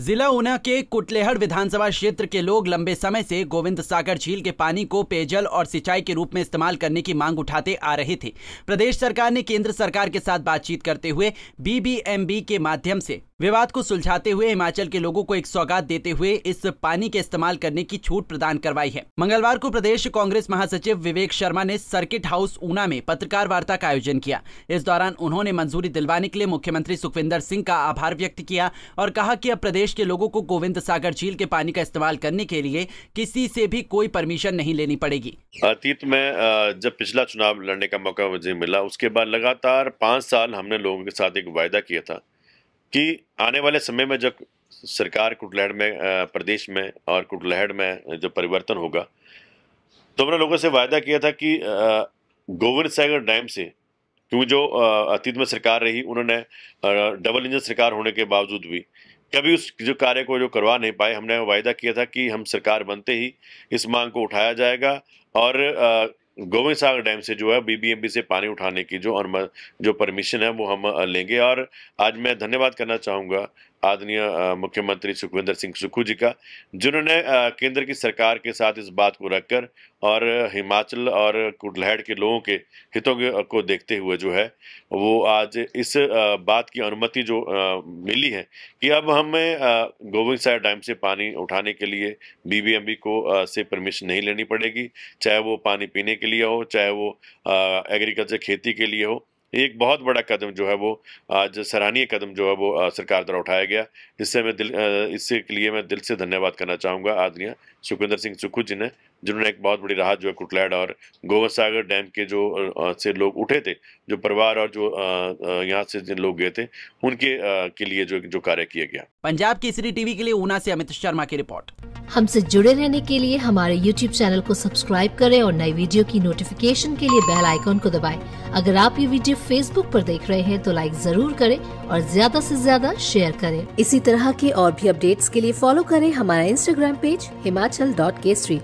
जिला ऊना के कुटलेहड़ विधानसभा क्षेत्र के लोग लंबे समय से गोविंद सागर झील के पानी को पेयजल और सिंचाई के रूप में इस्तेमाल करने की मांग उठाते आ रहे थे प्रदेश सरकार ने केंद्र सरकार के साथ बातचीत करते हुए बीबीएमबी के माध्यम से विवाद को सुलझाते हुए हिमाचल के लोगों को एक सौगात देते हुए इस पानी के इस्तेमाल करने की छूट प्रदान करवाई है मंगलवार को प्रदेश कांग्रेस महासचिव विवेक शर्मा ने सर्किट हाउस ऊना में पत्रकार वार्ता का आयोजन किया इस दौरान उन्होंने मंजूरी दिलवाने के लिए मुख्यमंत्री सुखविंदर सिंह का आभार व्यक्त किया और कहा कि अब प्रदेश के लोगों को गोविंद सागर झील के पानी का इस्तेमाल करने के लिए किसी से भी कोई परमिशन नहीं लेनी पड़ेगी अतीत में जब पिछला चुनाव लड़ने का मौका मुझे मिला उसके बाद लगातार पाँच साल हमने लोगों के साथ एक वायदा किया था कि आने वाले समय में जब सरकार कुटलैहड़ में प्रदेश में और कुटलैड़ में जो परिवर्तन होगा तो हमने लोगों से वायदा किया था कि गोविंद सागर डैम से क्योंकि जो अतीत में सरकार रही उन्होंने डबल इंजन सरकार होने के बावजूद भी कभी उस जो कार्य को जो करवा नहीं पाए हमने वायदा किया था कि हम सरकार बनते ही इस मांग को उठाया जाएगा और गोविंद सागर डैम से जो है बीबीएमपी से पानी उठाने की जो अनुमति जो परमिशन है वो हम लेंगे और आज मैं धन्यवाद करना चाहूँगा आदरणीय मुख्यमंत्री सुखविंदर सिंह सुक्खू जी का जिन्होंने केंद्र की सरकार के साथ इस बात को रखकर और हिमाचल और कुटलहड़ के लोगों के हितों के को देखते हुए जो है वो आज इस बात की अनुमति जो मिली है कि अब हमें गोविंद साहब डैम से पानी उठाने के लिए बीबीएमबी को से परमिशन नहीं लेनी पड़ेगी चाहे वो पानी पीने के लिए हो चाहे वो एग्रीकल्चर खेती के लिए हो एक बहुत बड़ा कदम जो है वो आज सराहनीय कदम जो है वो सरकार द्वारा उठाया गया इससे मैं दिल इससे लिए मैं दिल से धन्यवाद करना चाहूँगा आदरणीय सुखविंदर सिंह सुक्खू जी ने जिन्होंने एक बहुत बड़ी राहत जो है कुटलैड और गोवर सागर डैम के जो से लोग उठे थे जो परिवार और जो यहाँ से जिन लोग गए थे उनके के लिए जो जो कार्य किया गया पंजाब की टीवी के लिए ऊना से अमित शर्मा की रिपोर्ट हमसे जुड़े रहने के लिए हमारे YouTube चैनल को सब्सक्राइब करें और नई वीडियो की नोटिफिकेशन के लिए बेल आइकॉन को दबाएं। अगर आप ये वीडियो Facebook पर देख रहे हैं तो लाइक जरूर करें और ज्यादा से ज्यादा शेयर करें इसी तरह के और भी अपडेट्स के लिए फॉलो करें हमारा Instagram page Himachal dot Kesari